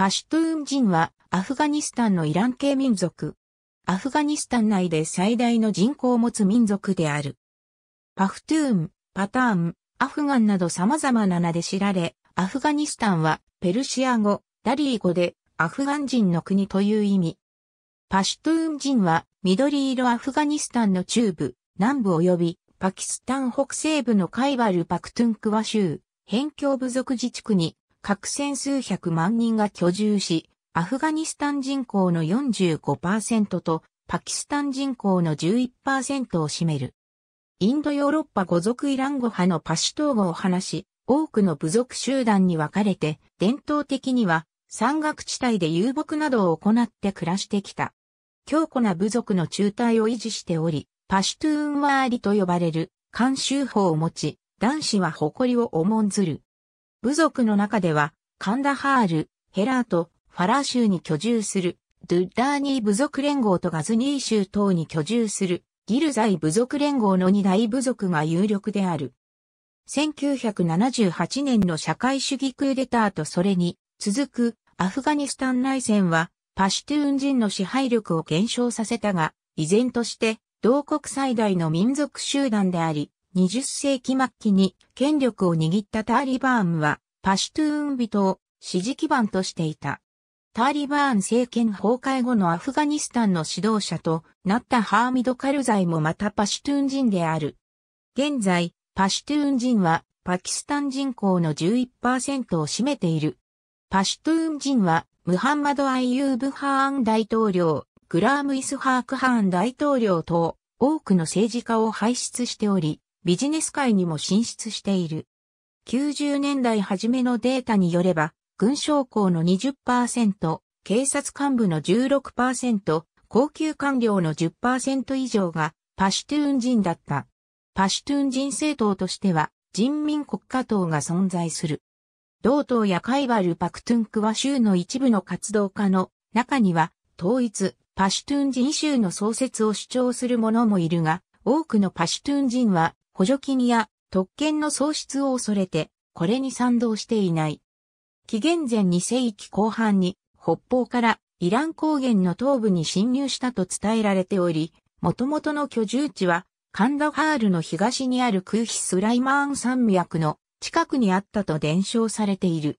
パシュトゥーン人はアフガニスタンのイラン系民族。アフガニスタン内で最大の人口を持つ民族である。パフトゥーン、パターン、アフガンなど様々な名で知られ、アフガニスタンはペルシア語、ダリー語でアフガン人の国という意味。パシュトゥーン人は緑色アフガニスタンの中部、南部及びパキスタン北西部のカイバルパクトゥンクワ州、辺境部族自治区に各戦数百万人が居住し、アフガニスタン人口の45%とパキスタン人口の11%を占める。インドヨーロッパ語族イラン語派のパシュトー語を話し、多くの部族集団に分かれて、伝統的には山岳地帯で遊牧などを行って暮らしてきた。強固な部族の中隊を維持しており、パシュトゥーンワーリと呼ばれる慣習法を持ち、男子は誇りを重んずる。部族の中では、カンダハール、ヘラート、ファラー州に居住する、ドゥッダーニー部族連合とガズニー州等に居住する、ギルザイ部族連合の二大部族が有力である。1978年の社会主義クーデターとそれに続くアフガニスタン内戦はパシュトゥーン人の支配力を減少させたが、依然として同国最大の民族集団であり、20世紀末期に権力を握ったターリバーンはパシュトゥーン人を支持基盤としていた。ターリバーン政権崩壊後のアフガニスタンの指導者となったハーミド・カルザイもまたパシュトゥーン人である。現在、パシュトゥーン人はパキスタン人口の11%を占めている。パシュトゥーン人はムハンマド・アイユーブ・ハーン大統領、グラーム・イスハーク・ハーン大統領等多くの政治家を輩出しており、ビジネス界にも進出している。90年代初めのデータによれば、軍将校の20%、警察幹部の16%、高級官僚の10%以上がパシュトゥーン人だった。パシュトゥーン人政党としては人民国家党が存在する。同党やカイバル・パクトゥンクは州の一部の活動家の中には統一、パシュトゥーン人州の創設を主張する者もいるが、多くのパシュトゥーン人は補助金や特権の喪失を恐れて、これに賛同していない。紀元前2世紀後半に北方からイラン高原の東部に侵入したと伝えられており、元々の居住地はカンダハールの東にある空気スライマーン山脈の近くにあったと伝承されている。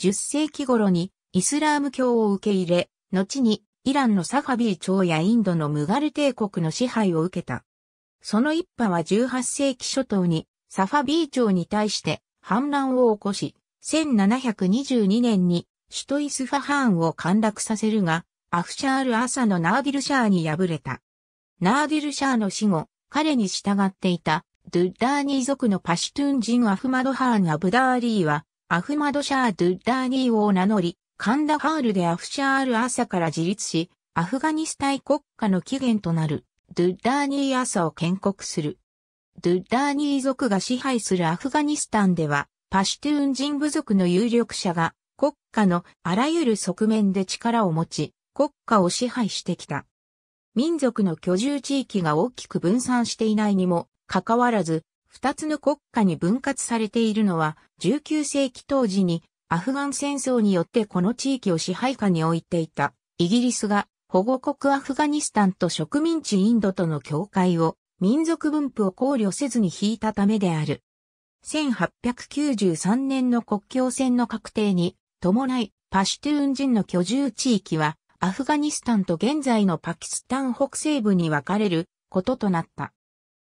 10世紀頃にイスラーム教を受け入れ、後にイランのサファビー朝やインドのムガル帝国の支配を受けた。その一派は18世紀初頭にサファビー朝に対して反乱を起こし、1722年に首都イスファハーンを陥落させるが、アフシャール・アサのナーディル・シャーに敗れた。ナーディル・シャーの死後、彼に従っていたドゥッダーニー族のパシュトゥン人アフマドハーン・アブダーリーは、アフマドシャー・ドゥッダーニーを名乗り、カンダハールでアフシャール・アサから自立し、アフガニスタン国家の起源となるドゥッダーニー朝を建国する。ドゥッダーニー族が支配するアフガニスタンでは、パシュトゥーン人部族の有力者が、国家のあらゆる側面で力を持ち、国家を支配してきた。民族の居住地域が大きく分散していないにも、かかわらず、二つの国家に分割されているのは、19世紀当時にアフガン戦争によってこの地域を支配下に置いていたイギリスが保護国アフガニスタンと植民地インドとの境界を民族分布を考慮せずに引いたためである。1893年の国境線の確定に伴いパシュトゥーン人の居住地域はアフガニスタンと現在のパキスタン北西部に分かれることとなった。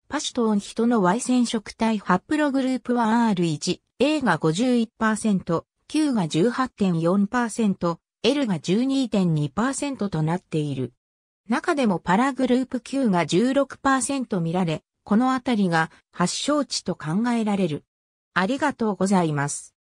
パシュトーン人の Y 染色体ハプログループは R1、A が51%、Q が18.4%、L が12.2%となっている。中でもパラグループ Q が16%見られ、このあたりが発症値と考えられる。ありがとうございます。